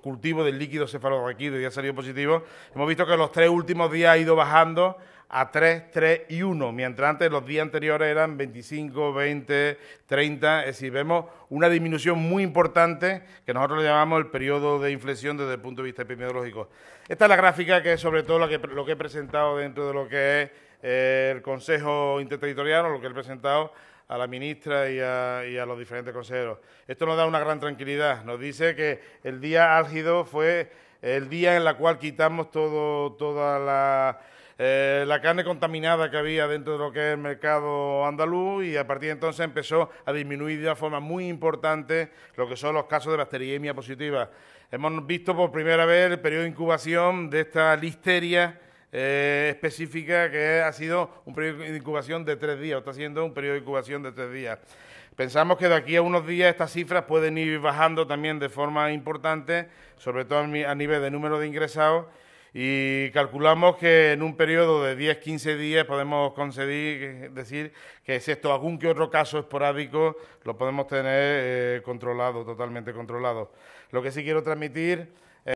cultivo del líquido cefalorraquídeo ya ha salido positivo, hemos visto que los tres últimos días ha ido bajando a 3, 3 y 1, mientras antes los días anteriores eran 25, 20, 30, es decir, vemos una disminución muy importante que nosotros le llamamos el periodo de inflexión desde el punto de vista epidemiológico. Esta es la gráfica que sobre todo lo que, he presentado dentro de lo que es... Eh, Consejo Interterritorial, lo que he presentado a la ministra y a, los diferentes consejeros. Esto nos da una gran tranquilidad. Nos dice que el día álgido fue el día en la cual quitamos todo, toda eh, la, carne contaminada que había dentro de lo que es el mercado andaluz y a partir de entonces empezó a disminuir de una forma muy importante lo que son los casos de bacteriemia positiva. Hemos visto por primera vez el periodo de incubación de esta listeria eh, específica que ha sido un periodo de incubación de tres días, o está siendo un periodo de incubación de tres días. Pensamos que de aquí a unos días estas cifras pueden ir bajando también de forma importante, sobre todo a nivel de número de ingresados, y calculamos que en un periodo de 10-15 días podemos conseguir decir que excepto algún que otro caso esporádico lo podemos tener eh, controlado, totalmente controlado. Lo que sí quiero transmitir